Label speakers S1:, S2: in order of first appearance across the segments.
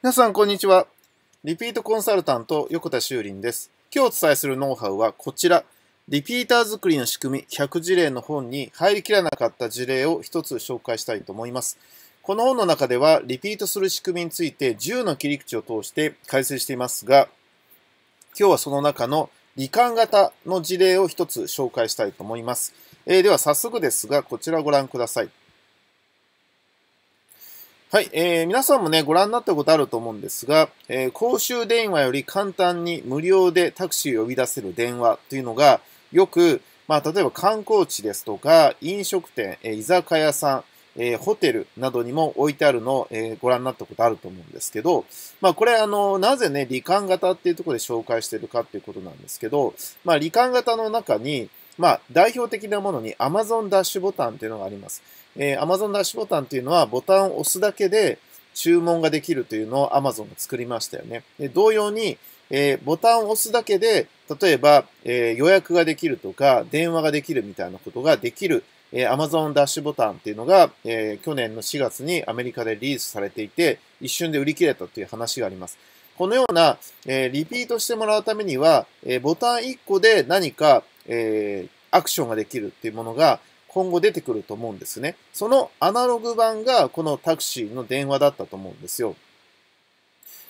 S1: 皆さん、こんにちは。リピートコンサルタント、横田修林です。今日お伝えするノウハウはこちら。リピーター作りの仕組み100事例の本に入りきらなかった事例を一つ紹介したいと思います。この本の中では、リピートする仕組みについて10の切り口を通して解説していますが、今日はその中の罹患型の事例を一つ紹介したいと思います。えー、では早速ですが、こちらをご覧ください。はい、えー、皆さんもね、ご覧になったことあると思うんですが、えー、公衆電話より簡単に無料でタクシーを呼び出せる電話というのが、よく、まあ、例えば観光地ですとか、飲食店、えー、居酒屋さん、えー、ホテルなどにも置いてあるのを、えー、ご覧になったことあると思うんですけど、まあ、これ、あの、なぜね、罹患型っていうところで紹介してるかっていうことなんですけど、まあ、罹患型の中に、まあ、代表的なものに Amazon ダッシュボタンっていうのがあります。えー、Amazon ダッシュボタンっていうのはボタンを押すだけで注文ができるというのを Amazon が作りましたよね。で同様に、えー、ボタンを押すだけで、例えば、えー、予約ができるとか、電話ができるみたいなことができる、えー、Amazon ダッシュボタンっていうのが、えー、去年の4月にアメリカでリリースされていて、一瞬で売り切れたという話があります。このような、えー、リピートしてもらうためには、えー、ボタン1個で何か、えー、アクションができるっていうものが、今後出てくると思うんですね。そのアナログ版がこのタクシーの電話だったと思うんですよ。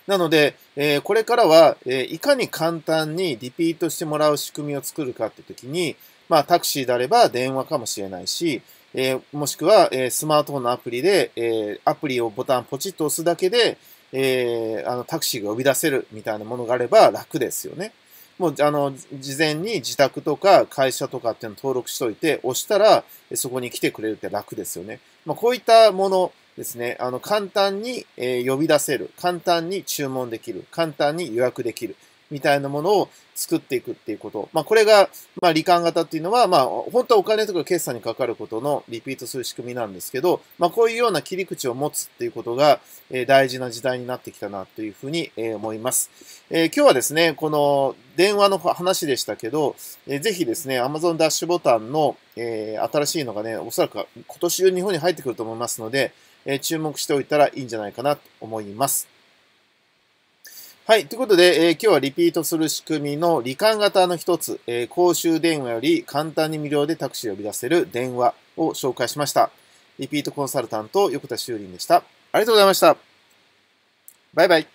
S1: なので、えー、これからは、えー、いかに簡単にリピートしてもらう仕組みを作るかって時に、まあ、タクシーであれば電話かもしれないし、えー、もしくは、えスマートフォンのアプリで、えアプリをボタンポチッと押すだけで、えあのタクシーが呼び出せるみたいなものがあれば楽ですよね。もう、あの、事前に自宅とか会社とかっていうの登録しといて、押したら、そこに来てくれるって楽ですよね。まあ、こういったものですね、あの、簡単に、え呼び出せる。簡単に注文できる。簡単に予約できる。みたいなものを作っていくっていうこと。まあ、これが、まあ、罹患型っていうのは、まあ、本当はお金とか決算にかかることのリピートする仕組みなんですけど、まあ、こういうような切り口を持つっていうことが、えー、大事な時代になってきたなというふうに、えー、思います。えー、今日はですね、この電話の話でしたけど、えー、ぜひですね、Amazon ダッシュボタンの、えー、新しいのがね、おそらく今年中日本に入ってくると思いますので、えー、注目しておいたらいいんじゃないかなと思います。はい。ということで、えー、今日はリピートする仕組みの罹患型の一つ、えー、公衆電話より簡単に無料でタクシーを呼び出せる電話を紹介しました。リピートコンサルタント、横田修林でした。ありがとうございました。バイバイ。